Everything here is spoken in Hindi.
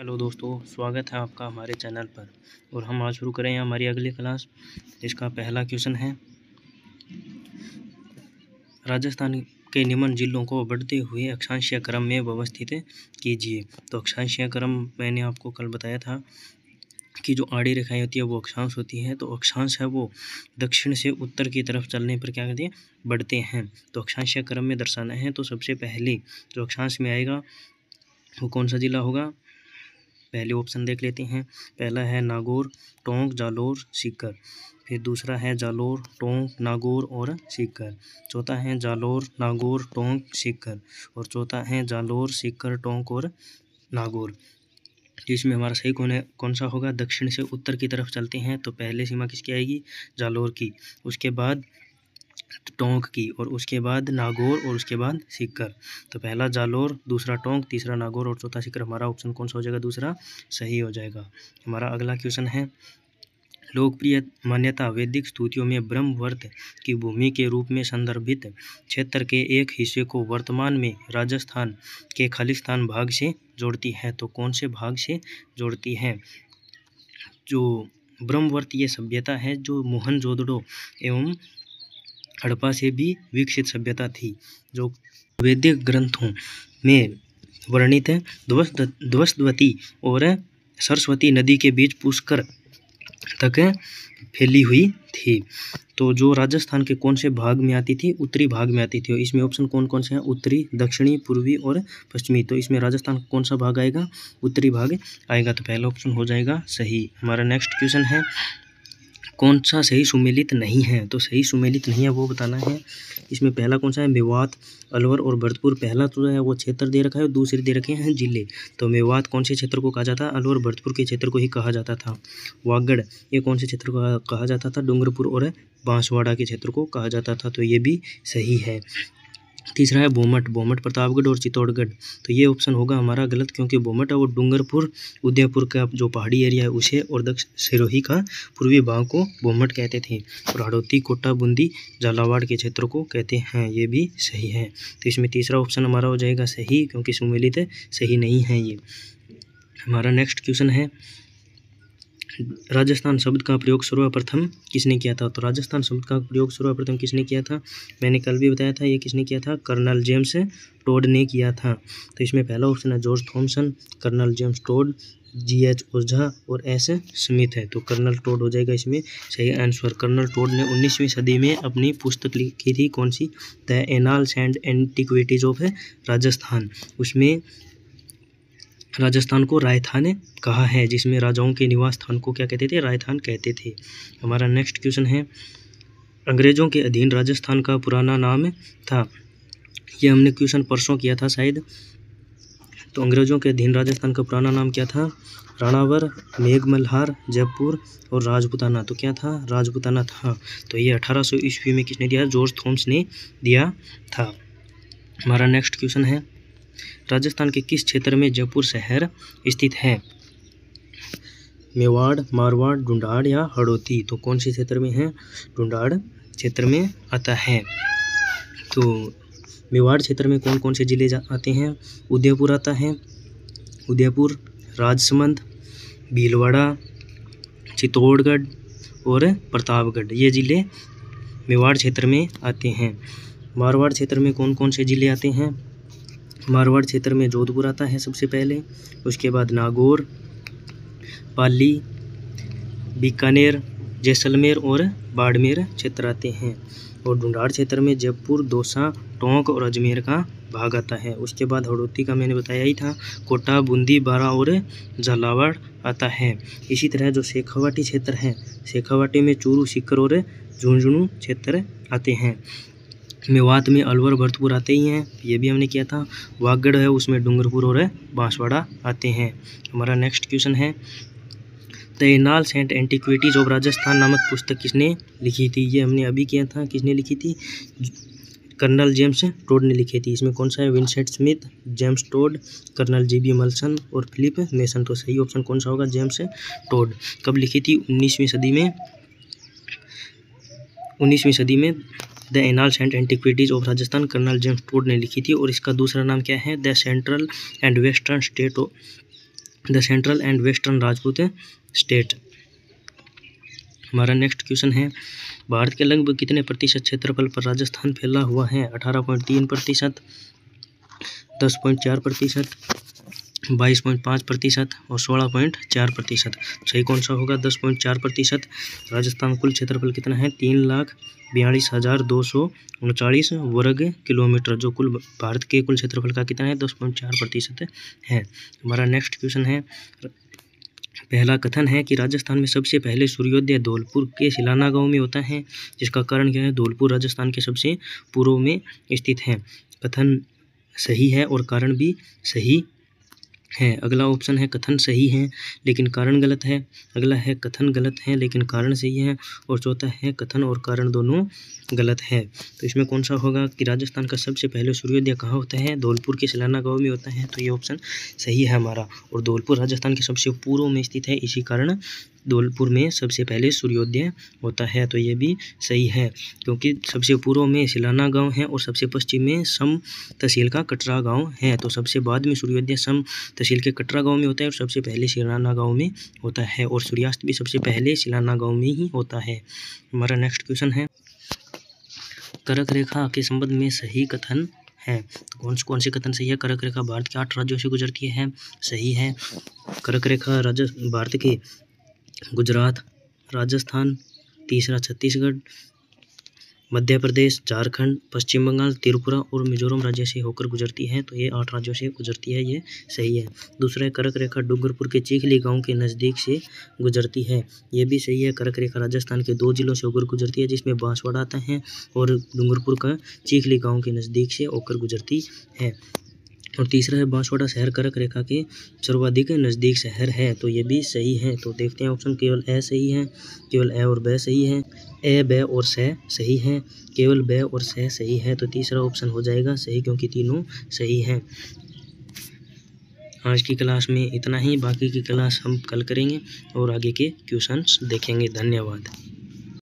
हेलो दोस्तों स्वागत है आपका हमारे चैनल पर और हम आज शुरू करें हमारी अगली क्लास इसका पहला क्वेश्चन है राजस्थान के निम्न जिलों को बढ़ते हुए अक्षांशीय क्रम में व्यवस्थित कीजिए तो अक्षांशीय क्रम मैंने आपको कल बताया था कि जो आड़ी रेखाएं होती है वो अक्षांश होती है तो अक्षांश है वो दक्षिण से उत्तर की तरफ चलने पर क्या करते हैं बढ़ते हैं तो अक्षांशीय क्रम में दर्शाना है तो सबसे पहले जो अक्षांश में आएगा वो कौन सा ज़िला होगा पहले ऑप्शन देख लेते हैं पहला है नागौर टोंक जालोर सीकर फिर दूसरा है जालोर टोंक नागौर और सीकर चौथा है जालोर नागौर टोंक सीकर और चौथा है जालोर सीकर टोंक और नागौर जिसमें हमारा सही कौन है कौन सा होगा दक्षिण से उत्तर की तरफ चलते हैं तो पहले सीमा किसकी आएगी जालोर की उसके बाद टोंक की और उसके बाद नागौर और उसके बाद सीकर तो पहला जालौर दूसरा टोंक तीसरा नागौर और चौथा सीकर हमारा ऑप्शन कौन सा हो जाएगा दूसरा सही हो जाएगा हमारा अगला क्वेश्चन है लोकप्रिय मान्यता वैदिक स्तुतियों में ब्रह्मवर्त की भूमि के रूप में संदर्भित क्षेत्र के एक हिस्से को वर्तमान में राजस्थान के खालिस्तान भाग से जोड़ती है तो कौन से भाग से जोड़ती है जो ब्रह्मवर्त ये सभ्यता है जो मोहनजोदड़ो एवं हड़प्पा से भी विकसित सभ्यता थी जो वैदिक ग्रंथों में वर्णित है ध्वस्तवती और सरस्वती नदी के बीच पुष्कर तक फैली हुई थी तो जो राजस्थान के कौन से भाग में आती थी उत्तरी भाग में आती थी और इसमें ऑप्शन कौन कौन से हैं उत्तरी दक्षिणी पूर्वी और पश्चिमी तो इसमें राजस्थान का कौन सा भाग आएगा उत्तरी भाग आएगा तो पहला ऑप्शन हो जाएगा सही हमारा नेक्स्ट क्वेश्चन है कौन सा सही सुमेलित नहीं है तो सही सुमेलित नहीं है वो बताना है इसमें पहला कौन सा है मेवात अलवर और भरतपुर पहला जो तो है वो क्षेत्र दे रखा है और दूसरे दे रखे हैं जिले तो मेवात कौन से क्षेत्र को कहा जाता है अलवर भरतपुर के क्षेत्र को ही कहा जाता था वागड़ ये कौन से क्षेत्र को कहा जाता था डूंगरपुर और बांसवाड़ा के क्षेत्र को कहा जाता था तो ये भी सही है तीसरा है बोमट बोमट प्रतापगढ़ और चित्तौड़गढ़ तो ये ऑप्शन होगा हमारा गलत क्योंकि बोमट है वो डूंगरपुर उदयपुर का जो पहाड़ी एरिया है उसे और दक्षिण सिरोही का पूर्वी भाग को बोमट कहते थे और हड़ौती कोटा बूंदी झालावाड़ के क्षेत्र को कहते हैं ये भी सही है तो इसमें तीसरा ऑप्शन हमारा हो जाएगा सही क्योंकि सुमिलित सही नहीं है ये हमारा नेक्स्ट क्वेश्चन है राजस्थान शब्द का प्रयोग सर्वप्रथम किसने किया था तो राजस्थान शब्द का प्रयोग सर्वप्रथम किसने किया था मैंने कल भी बताया था ये किसने किया था कर्नल जेम्स टोड ने किया था तो इसमें पहला ऑप्शन है George Thomson colonel James Tod G H Ojha और एस स्मिथ है तो कर्नल टोड हो जाएगा इसमें सही आंसर कर्नल टोड ने उन्नीसवीं सदी में अपनी पुस्तक लिखी थी कौन सी the annals and antiquities of Rajasthan उसमें राजस्थान को रायथान कहा है जिसमें राजाओं के निवास स्थान को क्या कहते थे रायथान कहते थे हमारा नेक्स्ट क्वेश्चन है अंग्रेजों के अधीन राजस्थान का पुराना नाम था ये हमने क्वेश्चन परसों किया था शायद तो अंग्रेजों के अधीन राजस्थान का पुराना नाम क्या था राणावर मेघमल्हार जयपुर और राजपुताना तो क्या था राजपुताना था तो ये 1800 सौ ईस्वी में किसने दिया जॉर्ज थॉम्स ने दिया था हमारा नेक्स्ट क्वेश्चन है राजस्थान के किस क्षेत्र में जयपुर शहर स्थित है मेवाड़ मारवाड़ ढूंढाड़ या हड़ौती तो कौन से क्षेत्र में है ढूंढाड़ क्षेत्र में आता है तो मेवाड़ क्षेत्र में कौन कौन से जिले आते हैं उदयपुर आता है उदयपुर राजसमंद भीलवाड़ा चित्तौड़गढ़ और प्रतापगढ़ ये ज़िले मेवाड़ क्षेत्र में आते हैं मारवाड़ क्षेत्र में कौन कौन से ज़िले आते हैं मारवाड़ क्षेत्र में जोधपुर आता है सबसे पहले उसके बाद नागौर पाली बीकानेर जैसलमेर और बाड़मेर क्षेत्र आते हैं और ढूंढाड़ क्षेत्र में जयपुर दौसा टोंक और अजमेर का भाग आता है उसके बाद हड़ौती का मैंने बताया ही था कोटा बूंदी बारा और झालावाड़ आता है इसी तरह जो शेखावाटी क्षेत्र है शेखावाटी में चूरू सिक्कर और झुंझुनू क्षेत्र आते हैं मेवात में अलवर भरतपुर आते ही हैं ये भी हमने किया था वागढ़ है उसमें डूंगरपुर और बांसवाड़ा आते हैं हमारा नेक्स्ट क्वेश्चन है the saint and antiquities of Rajasthan नामक पुस्तक किसने लिखी थी ये हमने अभी किया था किसने लिखी थी कर्नल जेम्स टोड ने लिखी थी इसमें कौन सा है Vincent Smith James Tod colonel G B Malleson और फिलिप मेसन तो सही ऑप्शन कौन सा होगा जेम्स टोड कब लिखी थी उन्नीसवीं सदी में उन्नीसवीं सदी में the annals and antiquities of Rajasthan colonel James Tod ने लिखी थी और इसका दूसरा नाम क्या है the central and western state of the central and western Rajput state हमारा नेक्स्ट क्वेश्चन है भारत के लगभग कितने प्रतिशत क्षेत्रफल पर राजस्थान फैला हुआ है अठारह पॉइंट तीन प्रतिशत दस पॉइंट चार प्रतिशत बाईस पॉइंट पाँच प्रतिशत और सोलह पॉइंट चार प्रतिशत तो सही कौन सा होगा दस पॉइंट चार प्रतिशत राजस्थान कुल क्षेत्रफल कितना है तीन लाख बयालीस हज़ार दो सौ उनचालीस वर्ग किलोमीटर जो कुल भारत के कुल क्षेत्रफल का कितना है दस पॉइंट चार प्रतिशत है हमारा नेक्स्ट क्वेश्चन है पहला कथन है कि राजस्थान में सबसे पहले सूर्योदय धौलपुर के सिलाना गांव में होता है जिसका कारण क्या है धौलपुर राजस्थान के सबसे पूर्व में स्थित है कथन सही है और कारण भी सही है अगला ऑप्शन है कथन सही है लेकिन कारण गलत है अगला है कथन गलत है लेकिन कारण सही है और चौथा है कथन और कारण दोनों गलत है तो इसमें कौन सा होगा कि राजस्थान का सबसे पहले सूर्योदय कहाँ होता है धौलपुर के सलाना गाँव में होता है तो ये ऑप्शन सही है हमारा और धौलपुर राजस्थान के सबसे पूर्व में स्थित है इसी कारण धौलपुर में सबसे पहले सूर्योदय होता है तो ये भी सही है क्योंकि सबसे पूर्व में सिलाना गांव है और सबसे पश्चिम में सम तहसील का कटरा गांव है तो सबसे बाद में सूर्योदय सम तहसील के कटरा गांव में होता है और सबसे पहले सिलाना गांव में होता है और सूर्यास्त भी सबसे पहले सिलाना गाँव में ही होता है हमारा नेक्स्ट क्वेश्चन है करक रेखा के संबंध में सही कथन है तो कौन से कौन से कथन सही है करक रेखा भारत के आठ राज्यों से गुजरती है सही है करक रेखा राज्य भारत के गुजरात राजस्थान तीसरा छत्तीसगढ़ मध्य प्रदेश झारखंड पश्चिम बंगाल त्रिपुरा और मिजोरम राज्य से होकर गुजरती है तो ये आठ राज्यों से गुजरती है ये सही है दूसरा है करक रेखा डूंगरपुर के चीखली गांव के नज़दीक से गुजरती है ये भी सही है करक रेखा राजस्थान के दो जिलों से होकर गुजरती है जिसमें बांसवाड़ा आता है और डूंगरपुर का चीखली गाँव के नज़दीक से होकर गुजरती है और तीसरा है बांसवाड़ा शहर कर्क रेखा के सर्वाधिक नज़दीक शहर है तो ये भी सही है तो देखते हैं ऑप्शन केवल ए सही है केवल ए और ब सही है ए ब और स सही है केवल ब और स सही है तो तीसरा ऑप्शन हो जाएगा सही क्योंकि तीनों सही हैं आज की क्लास में इतना ही बाकी की क्लास हम कल करेंगे और आगे के क्वेश्चंस देखेंगे धन्यवाद